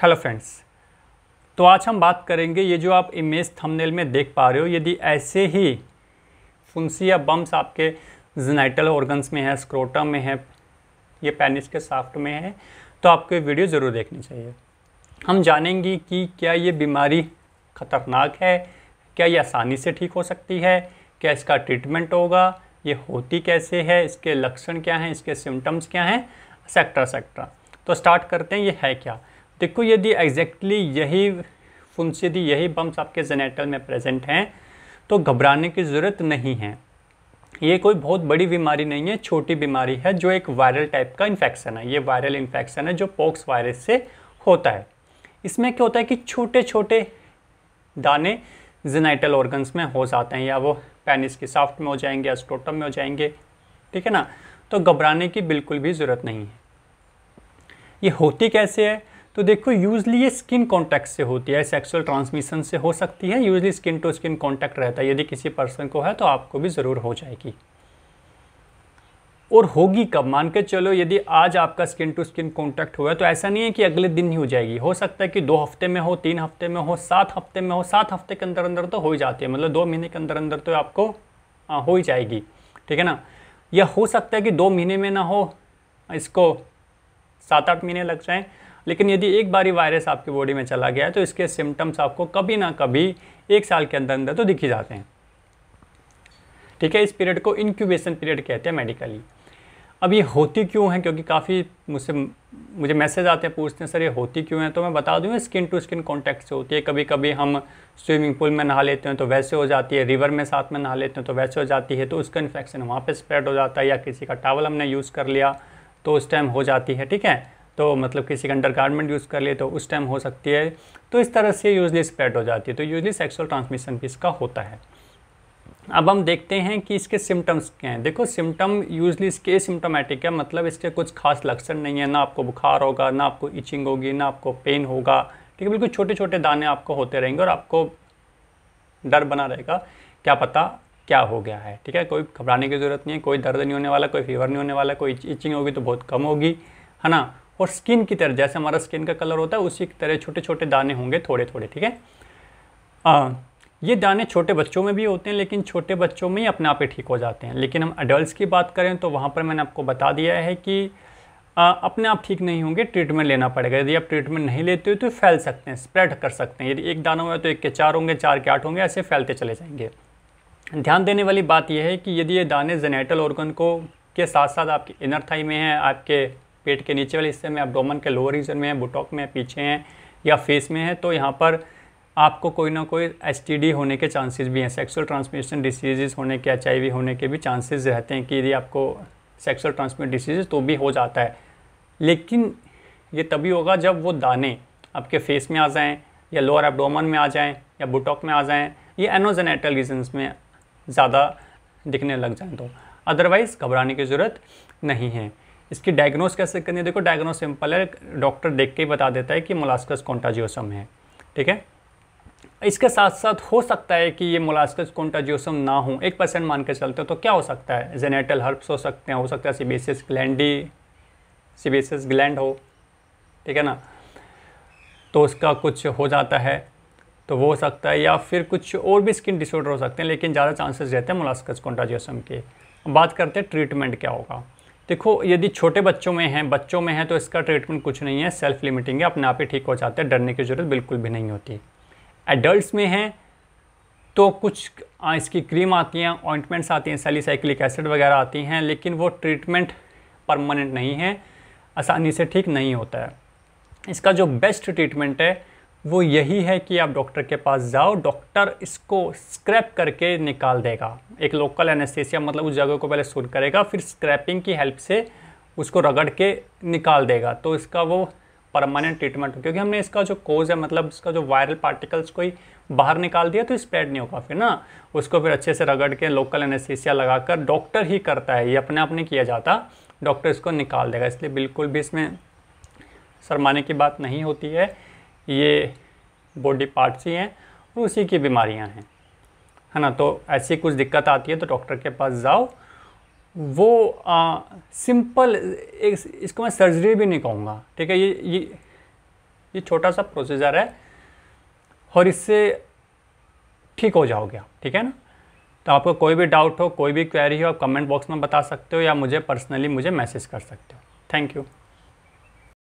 hello friends तो आज हम बात करेंगे ये जो आप इमेज थंबनेल में देख पा रहे हो यदि ऐसे ही फुंसी या बम्स आपके जनाइटल ऑर्गन्स में है स्क्रोटम में है ये पैनिस के साफ्ट में है तो आपको वीडियो ज़रूर देखनी चाहिए हम जानेंगे कि क्या ये बीमारी ख़तरनाक है क्या ये आसानी से ठीक हो सकती है क्या इसका ट्रीटमेंट होगा ये होती कैसे है इसके लक्षण क्या हैं इसके सिम्टम्स क्या हैं सेक्टर सेक्टर तो स्टार्ट करते हैं ये है क्या देखो यदि एग्जैक्टली यही फुंस यदि यही बम्स आपके जेनेटल में प्रेजेंट हैं तो घबराने की ज़रूरत नहीं है ये कोई बहुत बड़ी बीमारी नहीं है छोटी बीमारी है जो एक वायरल टाइप का इन्फेक्शन है ये वायरल इन्फेक्शन है जो पॉक्स वायरस से होता है इसमें क्या होता है कि छोटे छोटे दाने जेनाइटल ऑर्गन्स में हो जाते हैं या वो पेनिस की साफ्ट में हो जाएंगे या स्टोटम में हो जाएंगे ठीक है ना तो घबराने की बिल्कुल भी ज़रूरत नहीं है ये होती कैसे है तो देखो यूजली ये स्किन कॉन्टैक्ट से होती है सेक्सुअल ट्रांसमिशन से हो सकती है usually skin to skin contact रहता है यदि किसी पर्सन को है तो आपको भी ज़रूर हो जाएगी और होगी कब मान के चलो यदि आज आपका स्किन टू स्किन कॉन्टैक्ट हुआ है तो ऐसा नहीं है कि अगले दिन ही हो जाएगी हो सकता है कि दो हफ्ते में हो तीन हफ्ते में हो सात हफ्ते में हो सात हफ्ते के अंदर अंदर तो हो ही जाती है मतलब दो महीने के अंदर अंदर तो आपको आ, हो ही जाएगी ठीक है ना या हो सकता है कि दो महीने में ना हो इसको सात आठ महीने लग जाएँ लेकिन यदि एक बारी वायरस आपके बॉडी में चला गया है तो इसके सिम्टम्स आपको कभी ना कभी एक साल के अंदर अंदर तो दिखी जाते हैं ठीक है इस पीरियड को इनक्यूबेशन पीरियड कहते हैं मेडिकली अब ये होती क्यों है क्योंकि काफ़ी मुझसे मुझे मैसेज आते हैं पूछते हैं सर ये होती क्यों है तो मैं बता दूँ स्किन टू स्किन कॉन्टैक्ट से होती है कभी कभी हम स्विमिंग पूल में नहा लेते हैं तो वैसे हो जाती है रिवर में साथ में नहा लेते हैं तो वैसे हो जाती है तो उसका इन्फेक्शन वहाँ पर स्प्रेड हो जाता है या किसी का टावल हमने यूज़ कर लिया तो उस टाइम हो जाती है ठीक है तो मतलब किसी का अंडर यूज़ कर ले तो उस टाइम हो सकती है तो इस तरह से यूजली स्प्रेड हो जाती है तो यूजली सेक्सुअल ट्रांसमिशन भी इसका होता है अब हम देखते हैं कि इसके सिम्टम्स क्या हैं देखो सिम्टम यूजली इसके सिम्टोमेटिक है मतलब इसके कुछ खास लक्षण नहीं है ना आपको बुखार होगा ना आपको इचिंग होगी ना आपको पेन होगा ठीक है बिल्कुल छोटे छोटे दाने आपको होते रहेंगे और आपको डर बना रहेगा क्या पता क्या हो गया है ठीक है कोई घबराने की ज़रूरत नहीं है कोई दर्द नहीं होने वाला कोई फीवर नहीं होने वाला कोई इचिंग होगी तो बहुत कम होगी है ना और स्किन की तरह जैसे हमारा स्किन का कलर होता है उसी तरह छोटे छोटे दाने होंगे थोड़े थोड़े ठीक है ये दाने छोटे बच्चों में भी होते हैं लेकिन छोटे बच्चों में ही अपने आप ही ठीक हो जाते हैं लेकिन हम अडल्ट की बात करें तो वहाँ पर मैंने आपको बता दिया है कि आ, अपने आप ठीक नहीं होंगे ट्रीटमेंट लेना पड़ेगा यदि आप ट्रीटमेंट नहीं लेते हो तो फैल सकते हैं स्प्रेड कर सकते हैं यदि एक दाना हुआ तो एक के चार होंगे चार के आठ होंगे ऐसे फैलते चले जाएंगे ध्यान देने वाली बात यह है कि यदि ये दाने जेनेटल ऑर्गन को के साथ साथ आपके इनर थाई में हैं आपके पेट के नीचे वाले हिस्से में एबडोमन के लोअर रीजन में है बुटॉक में पीछे हैं या फेस में है तो यहाँ पर आपको कोई ना कोई एस होने के चांसेस भी हैं सेक्सुअल ट्रांसमिशन डिसीजेज होने के एच होने के भी चांसेस रहते हैं कि यदि आपको सेक्सुअल ट्रांसमिट डिसीजेज तो भी हो जाता है लेकिन ये तभी होगा जब वो दाने आपके फेस में आ जाएँ या लोअर एबडोमन में आ जाएँ या बुटॉक में आ जाएँ ये एनोजेनेटल रीजन्स में ज़्यादा दिखने लग जाएँ तो अदरवाइज़ घबराने की ज़रूरत नहीं है इसकी डायग्नोस कैसे करनी है देखो डायग्नोस सिंपल है डॉक्टर देख के ही बता देता है कि मोलास्कस कॉन्टाजियोसम है ठीक है इसके साथ साथ हो सकता है कि ये मोलास्कस कॉन्टाजियोसम ना हो एक परसेंट मान के चलते हो तो क्या हो सकता है जेनेटल हर्ब्स हो सकते हैं हो सकता है सीबेसिस ग्लैंडी सीबेसिस ग्लैंड हो ठीक है ना तो उसका कुछ हो जाता है तो वो हो सकता है या फिर कुछ और भी स्किन डिसऑर्डर हो सकते हैं लेकिन ज़्यादा चांसेस रहते हैं मोलास्कस कॉन्टाजियोसम के बात करते हैं ट्रीटमेंट क्या होगा देखो यदि छोटे बच्चों में हैं बच्चों में है तो इसका ट्रीटमेंट कुछ नहीं है सेल्फ लिमिटिंग है अपने आप ही ठीक हो जाते हैं डरने की ज़रूरत बिल्कुल भी नहीं होती एडल्ट में हैं तो कुछ इसकी क्रीम आती हैं ऑइंटमेंट्स आती हैं सेलिसाइक्लिक एसिड वगैरह आती हैं लेकिन वो ट्रीटमेंट परमानेंट नहीं है आसानी से ठीक नहीं होता है इसका जो बेस्ट ट्रीटमेंट है वो यही है कि आप डॉक्टर के पास जाओ डॉक्टर इसको स्क्रैप करके निकाल देगा एक लोकल एनेस्थेसिया मतलब उस जगह को पहले सुन करेगा फिर स्क्रैपिंग की हेल्प से उसको रगड़ के निकाल देगा तो इसका वो परमानेंट ट्रीटमेंट हो क्योंकि हमने इसका जो कोज है मतलब इसका जो वायरल पार्टिकल्स कोई बाहर निकाल दिया तो स्प्रेड नहीं होगा फिर ना उसको फिर अच्छे से रगड़ के लोकल लगा लगाकर डॉक्टर ही करता है ये अपने आप नहीं किया जाता डॉक्टर इसको निकाल देगा इसलिए बिल्कुल भी इसमें शरमाने की बात नहीं होती है ये बॉडी पार्ट्स ही हैं और उसी की बीमारियां हैं है ना तो ऐसी कुछ दिक्कत आती है तो डॉक्टर के पास जाओ वो आ, सिंपल एक इसको मैं सर्जरी भी नहीं कहूँगा ठीक है ये ये ये छोटा सा प्रोसीजर है और इससे ठीक हो जाओगे आप ठीक है ना तो आपको कोई भी डाउट हो कोई भी क्वेरी हो आप कमेंट बॉक्स में बता सकते हो या मुझे पर्सनली मुझे मैसेज कर सकते हो थैंक यू